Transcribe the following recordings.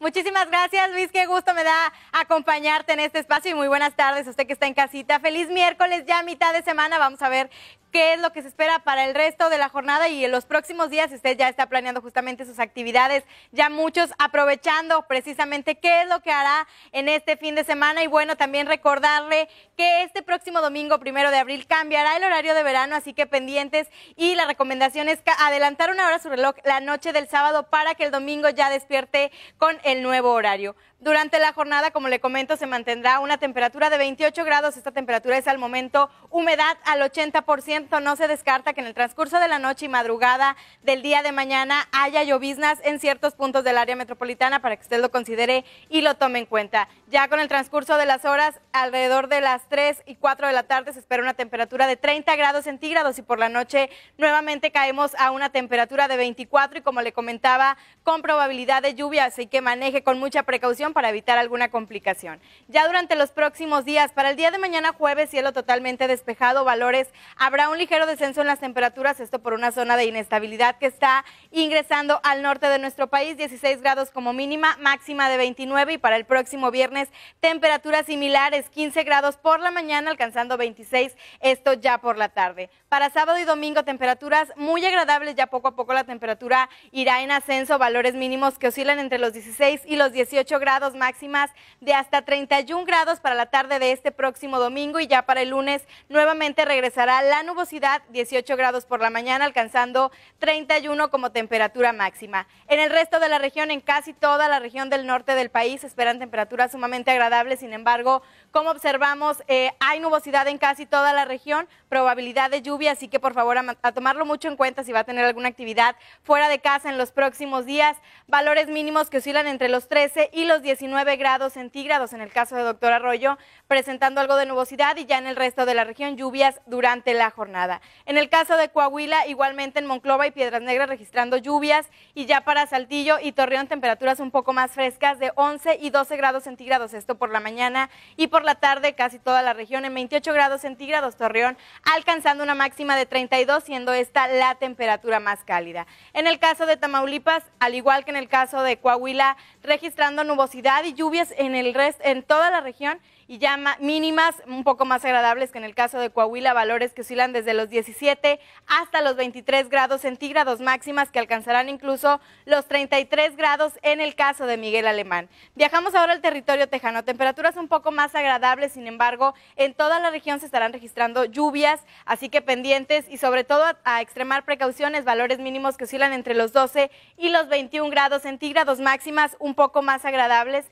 Muchísimas gracias, Luis. Qué gusto me da acompañarte en este espacio y muy buenas tardes a usted que está en casita. Feliz miércoles, ya mitad de semana. Vamos a ver qué es lo que se espera para el resto de la jornada y en los próximos días. Usted ya está planeando justamente sus actividades, ya muchos aprovechando precisamente qué es lo que hará en este fin de semana. Y bueno, también recordarle que este próximo domingo, primero de abril, cambiará el horario de verano, así que pendientes. Y la recomendación es adelantar una hora su reloj la noche del sábado para que el domingo ya despierte con el nuevo horario. Durante la jornada, como le comento, se mantendrá una temperatura de 28 grados. Esta temperatura es al momento humedad al 80% no se descarta que en el transcurso de la noche y madrugada del día de mañana haya lloviznas en ciertos puntos del área metropolitana para que usted lo considere y lo tome en cuenta. Ya con el transcurso de las horas, alrededor de las 3 y 4 de la tarde se espera una temperatura de 30 grados centígrados y por la noche nuevamente caemos a una temperatura de 24 y como le comentaba, con probabilidad de lluvia, así que maneje con mucha precaución para evitar alguna complicación. Ya durante los próximos días, para el día de mañana jueves, cielo totalmente despejado, valores habrá un ligero descenso en las temperaturas, esto por una zona de inestabilidad que está ingresando al norte de nuestro país, 16 grados como mínima, máxima de 29 y para el próximo viernes temperaturas similares, 15 grados por la mañana, alcanzando 26, esto ya por la tarde. Para sábado y domingo temperaturas muy agradables, ya poco a poco la temperatura irá en ascenso, valores mínimos que oscilan entre los 16 y los 18 grados máximas de hasta 31 grados para la tarde de este próximo domingo y ya para el lunes nuevamente regresará la nube nubosidad, 18 grados por la mañana, alcanzando 31 como temperatura máxima. En el resto de la región, en casi toda la región del norte del país, esperan temperaturas sumamente agradables. Sin embargo, como observamos, eh, hay nubosidad en casi toda la región, probabilidad de lluvia, así que por favor a, a tomarlo mucho en cuenta si va a tener alguna actividad fuera de casa en los próximos días. Valores mínimos que oscilan entre los 13 y los 19 grados centígrados en el caso de Doctor Arroyo, presentando algo de nubosidad y ya en el resto de la región lluvias durante la jornada nada. En el caso de Coahuila, igualmente en Monclova y Piedras Negras registrando lluvias y ya para Saltillo y Torreón temperaturas un poco más frescas de 11 y 12 grados centígrados, esto por la mañana y por la tarde casi toda la región en 28 grados centígrados Torreón, alcanzando una máxima de 32 siendo esta la temperatura más cálida. En el caso de Tamaulipas, al igual que en el caso de Coahuila, registrando nubosidad y lluvias en el rest, en toda la región y ya mínimas un poco más agradables que en el caso de Coahuila, valores que oscilan de desde los 17 hasta los 23 grados centígrados máximas que alcanzarán incluso los 33 grados en el caso de Miguel Alemán. Viajamos ahora al territorio tejano, temperaturas un poco más agradables, sin embargo, en toda la región se estarán registrando lluvias, así que pendientes y sobre todo a extremar precauciones, valores mínimos que oscilan entre los 12 y los 21 grados centígrados máximas un poco más agradables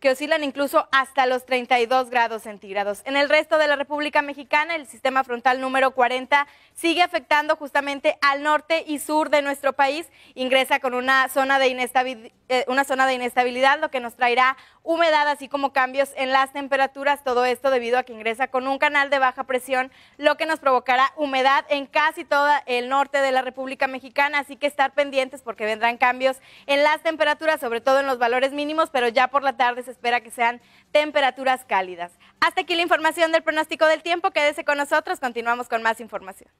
que oscilan incluso hasta los 32 grados centígrados. En el resto de la República Mexicana, el sistema frontal número 40 sigue afectando justamente al norte y sur de nuestro país, ingresa con una zona de inestabilidad, eh, una zona de inestabilidad lo que nos traerá humedad, así como cambios en las temperaturas, todo esto debido a que ingresa con un canal de baja presión, lo que nos provocará humedad en casi todo el norte de la República Mexicana, así que estar pendientes porque vendrán cambios en las temperaturas, sobre todo en los valores mínimos, pero ya por la tarde se espera que sean temperaturas cálidas. Hasta aquí la información del pronóstico del tiempo. Quédese con nosotros, continuamos con más información.